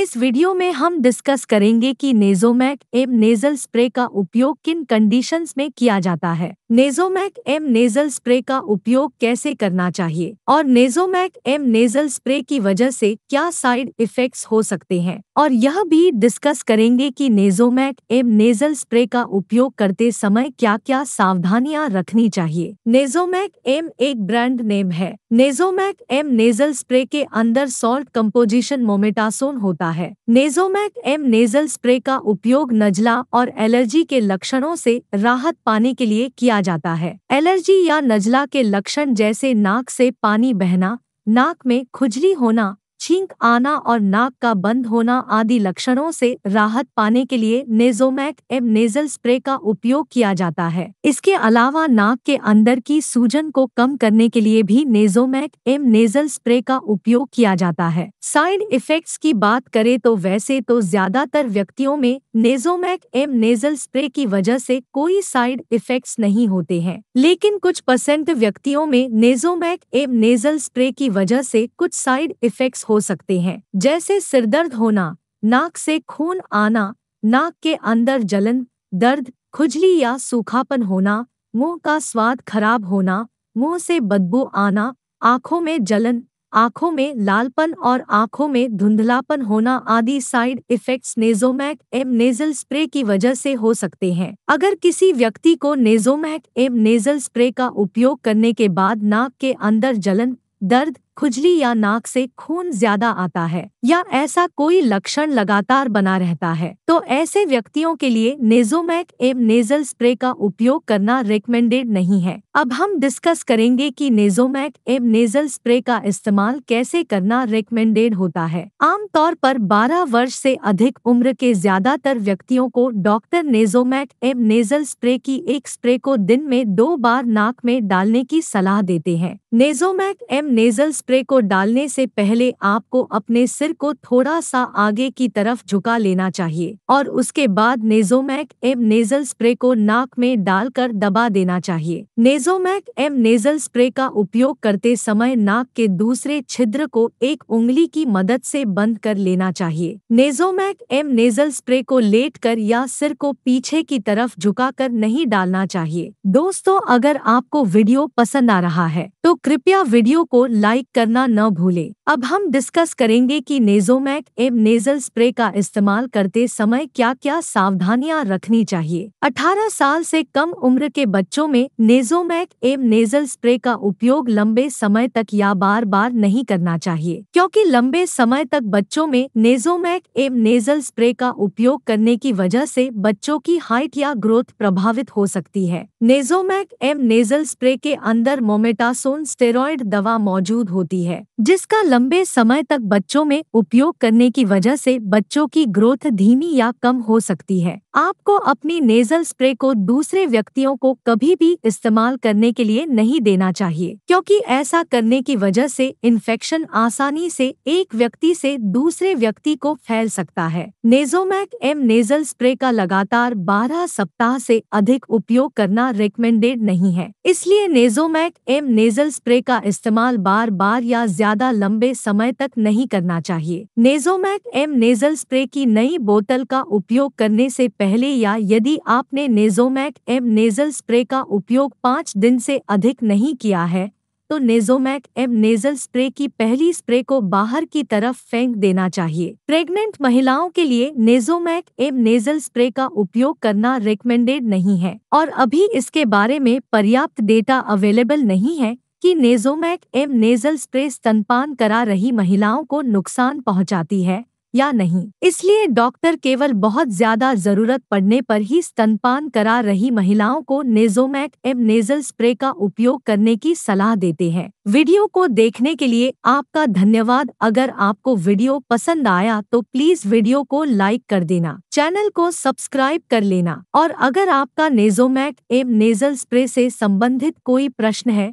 इस वीडियो में हम डिस्कस करेंगे कि नेजोमैक एम नेजल स्प्रे का उपयोग किन कंडीशंस में किया जाता है नेजोमैक एम नेजल स्प्रे का उपयोग कैसे करना चाहिए और नेजोमैक एम नेजल स्प्रे की वजह से क्या साइड इफेक्ट्स हो सकते हैं और यह भी डिस्कस करेंगे कि नेजोमैक एम नेजल स्प्रे का उपयोग करते समय क्या क्या सावधानियां रखनी चाहिए नेजोमैक एम एक ब्रांड नेम है नेजोमैक एम नेजल स्प्रे के अंदर सॉल्ट कम्पोजिशन मोमेटासोन होता सकता है नेजोमैक एम नेजल स्प्रे का उपयोग नजला और एलर्जी के लक्षणों से राहत पाने के लिए किया जाता है एलर्जी या नजला के लक्षण जैसे नाक से पानी बहना नाक में खुजली होना छींक आना और नाक का बंद होना आदि लक्षणों से राहत पाने के लिए नेजोमैक एव नेजल स्प्रे का उपयोग किया जाता है इसके अलावा नाक के अंदर की सूजन को कम करने के लिए भी नेजोमैक एव नेजल स्प्रे का उपयोग किया जाता है साइड इफेक्ट्स की बात करें तो वैसे तो ज्यादातर व्यक्तियों में नेजोमैक एव नेजल स्प्रे की वजह से कोई साइड इफेक्ट्स नहीं होते हैं लेकिन कुछ परसेंट व्यक्तियों में नेजोमैक एव नेजल स्प्रे की वजह से कुछ साइड इफेक्ट्स हो हो सकते हैं जैसे सिरदर्द होना नाक से खून आना नाक के अंदर जलन दर्द खुजली या सूखापन होना मुंह का स्वाद खराब होना मुंह से बदबू आना आंखों में जलन आंखों में लालपन और आंखों में धुंधलापन होना आदि side effects Nasomac M nasal spray की वजह से हो सकते हैं अगर किसी व्यक्ति को नेजोमैक एम नेजल स्प्रे का उपयोग करने के बाद नाक के अंदर जलन दर्द खुजली या नाक से खून ज्यादा आता है या ऐसा कोई लक्षण लगातार बना रहता है तो ऐसे व्यक्तियों के लिए नेजोमैक एवं नेजल स्प्रे का उपयोग करना रिकमेंडेड नहीं है अब हम डिस्कस करेंगे कि नेजोमैक एवं नेजल स्प्रे का इस्तेमाल कैसे करना रिकमेंडेड होता है आमतौर पर 12 वर्ष से अधिक उम्र के ज्यादातर व्यक्तियों को डॉक्टर नेजोमैक एवं नेजल स्प्रे की एक स्प्रे को दिन में दो बार नाक में डालने की सलाह देते हैं नेजोमैक एवं नेजल स्प्रे को डालने से पहले आपको अपने सिर को थोड़ा सा आगे की तरफ झुका लेना चाहिए और उसके बाद नेजोमैक एम नेजल स्प्रे को नाक में डालकर दबा देना चाहिए नेजोमैक एम नेजल स्प्रे का उपयोग करते समय नाक के दूसरे छिद्र को एक उंगली की मदद से बंद कर लेना चाहिए नेजोमैक एम नेजल स्प्रे को लेट कर या सिर को पीछे की तरफ झुका कर नहीं डालना चाहिए दोस्तों अगर आपको वीडियो पसंद आ रहा है तो कृपया वीडियो को लाइक करना न भूले अब हम डिस्कस करेंगे कि नेजोमैक एवं नेजल स्प्रे का इस्तेमाल करते समय क्या क्या सावधानियां रखनी चाहिए 18 साल से कम उम्र के बच्चों में नेजोमैक एवं नेजल स्प्रे का उपयोग लंबे समय तक या बार बार नहीं करना चाहिए क्योंकि लंबे समय तक बच्चों में नेजोमैक एवं नेजल स्प्रे का उपयोग करने की वजह से बच्चों की हाइट या ग्रोथ प्रभावित हो सकती है नेजोमैक एवं नेजल स्प्रे के अंदर मोमेटासोन स्टेरॉयड दवा मौजूद हो होती है जिसका लंबे समय तक बच्चों में उपयोग करने की वजह से बच्चों की ग्रोथ धीमी या कम हो सकती है आपको अपनी नेजल स्प्रे को दूसरे व्यक्तियों को कभी भी इस्तेमाल करने के लिए नहीं देना चाहिए क्योंकि ऐसा करने की वजह से इन्फेक्शन आसानी से एक व्यक्ति से दूसरे व्यक्ति को फैल सकता है नेजोमैक एम नेजल स्प्रे का लगातार 12 सप्ताह से अधिक उपयोग करना रिकमेंडेड नहीं है इसलिए नेजोमैक एम नेजल स्प्रे का इस्तेमाल बार बार बार या ज्यादा लंबे समय तक नहीं करना चाहिए नेजोमैक एम नेजल स्प्रे की नई बोतल का उपयोग करने से पहले या यदि आपने नेजोमैक एम नेजल स्प्रे का उपयोग पाँच दिन से अधिक नहीं किया है तो नेजोमैक एम नेजल स्प्रे की पहली स्प्रे को बाहर की तरफ फेंक देना चाहिए प्रेग्नेंट महिलाओं के लिए नेजोमैक एम नेजल स्प्रे का उपयोग करना रिकमेंडेड नहीं है और अभी इसके बारे में पर्याप्त डेटा अवेलेबल नहीं है कि नेजोमैक एम नेजल स्प्रे स्तनपान करा रही महिलाओं को नुकसान पहुंचाती है या नहीं इसलिए डॉक्टर केवल बहुत ज्यादा जरूरत पड़ने पर ही स्तनपान करा रही महिलाओं को नेजोमैक एम नेजल स्प्रे का उपयोग करने की सलाह देते हैं वीडियो को देखने के लिए आपका धन्यवाद अगर आपको वीडियो पसंद आया तो प्लीज वीडियो को लाइक कर देना चैनल को सब्सक्राइब कर लेना और अगर आपका नेजोमैक एम नेजल स्प्रे से संबंधित कोई प्रश्न है